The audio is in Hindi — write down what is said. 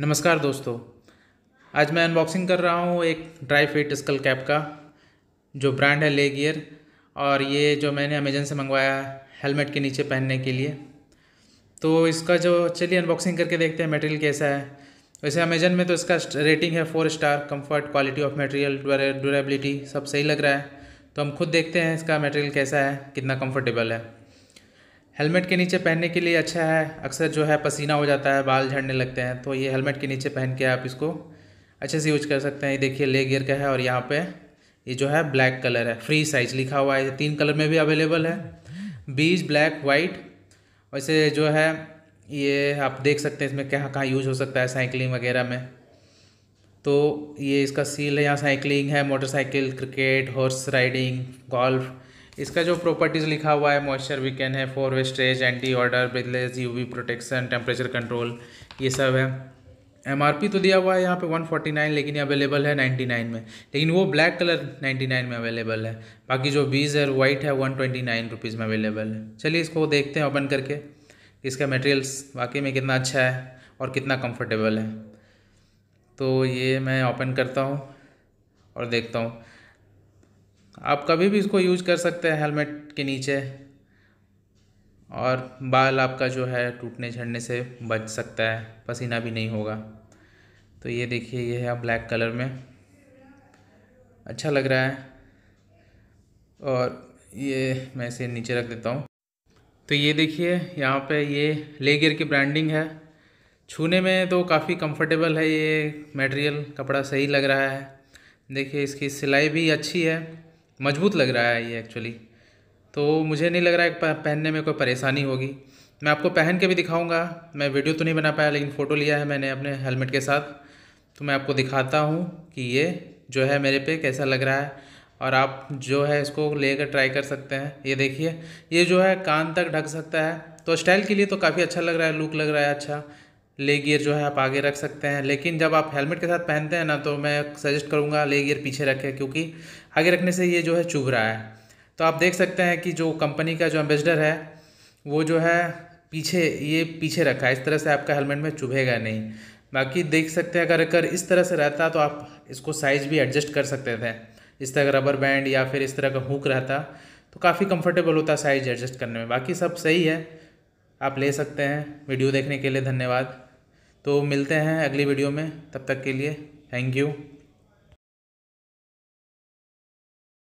नमस्कार दोस्तों आज मैं अनबॉक्सिंग कर रहा हूँ एक ड्राई फिट स्कल कैप का जो ब्रांड है ले गियर और ये जो मैंने अमेजन से मंगवाया हेलमेट के नीचे पहनने के लिए तो इसका जो चलिए अनबॉक्सिंग करके देखते हैं मटेरियल कैसा है वैसे अमेजन में तो इसका रेटिंग है four star comfort quality of material durability सब सही लग रहा है तो हम खुद देखते हैं इसका मटेरियल कैसा है कितना कम्फर्टेबल है हेलमेट के नीचे पहनने के लिए अच्छा है अक्सर जो है पसीना हो जाता है बाल झड़ने लगते हैं तो ये हेलमेट के नीचे पहन के आप इसको अच्छे से यूज कर सकते हैं ये देखिए ले गियर का है और यहाँ पे ये जो है ब्लैक कलर है फ्री साइज लिखा हुआ है तीन कलर में भी अवेलेबल है बीज ब्लैक वाइट वैसे जो है ये आप देख सकते हैं इसमें कहाँ कहाँ यूज हो सकता है साइकिलिंग वगैरह में तो ये इसका सील है यहाँ साइकिलिंग है motorcycle cricket horse riding golf इसका जो प्रॉपर्टीज़ लिखा हुआ है मॉइस्चर वीकेंड है four way stretch anti odour U UV protection temperature control ये सब है एमआरपी तो दिया हुआ है यहाँ पे 149 लेकिन ये अवेलेबल है 99 में लेकिन वो ब्लैक कलर 99 में अवेलेबल है बाकी जो बीज है वाइट है वन ट्वेंटी में अवेलेबल है चलिए इसको देखते हैं ओपन करके इसका मटेरियल्स वाकई में कितना अच्छा है और कितना कम्फर्टेबल है तो ये मैं ओपन करता हूँ और देखता हूँ आप कभी भी इसको यूज कर सकते हैं हेलमेट के नीचे और बाल आपका जो है टूटने झड़ने से बच सकता है पसीना भी नहीं होगा तो ये देखिए ये है ब्लैक कलर में अच्छा लग रहा है और ये मैं इसे नीचे रख देता हूँ तो ये देखिए यहाँ पे ये लेगर की ब्रांडिंग है छूने में तो काफ़ी कंफर्टेबल है ये मटेरियल कपड़ा सही लग रहा है देखिए इसकी सिलाई भी अच्छी है मजबूत लग रहा है ये एक्चुअली तो मुझे नहीं लग रहा है पहनने में कोई परेशानी होगी मैं आपको पहन के भी दिखाऊंगा मैं वीडियो तो नहीं बना पाया लेकिन फ़ोटो लिया है मैंने अपने हेलमेट के साथ तो मैं आपको दिखाता हूँ कि ये जो है मेरे पे कैसा लग रहा है और आप जो है इसको लेकर ट्राई कर सकते हैं ये देखिए ये जो है कान तक ढक सकता है तो स्टाइल के लिए तो काफ़ी अच्छा लग रहा है लुक लग रहा है अच्छा लेगियर जो है आप आगे रख सकते हैं लेकिन जब आप हेलमेट के साथ पहनते हैं ना तो मैं सजेस्ट करूँगा लेगियर पीछे रखें क्योंकि आगे रखने से ये जो है चुभ रहा है तो आप देख सकते हैं कि जो कंपनी का जो एम्बेसडर है वो जो है पीछे ये पीछे रखा है इस तरह से आपका हेलमेट में चुभेगा नहीं बाकी देख सकते हैं अगर अगर इस तरह से रहता तो आप इसको साइज भी एडजस्ट कर सकते थे इस तरह का रबर बैंड या फिर इस तरह का हुक रहता तो काफ़ी कंफर्टेबल होता साइज एडजस्ट करने में बाकी सब सही है आप ले सकते हैं वीडियो देखने के लिए धन्यवाद तो मिलते हैं अगली वीडियो में तब तक के लिए थैंक यू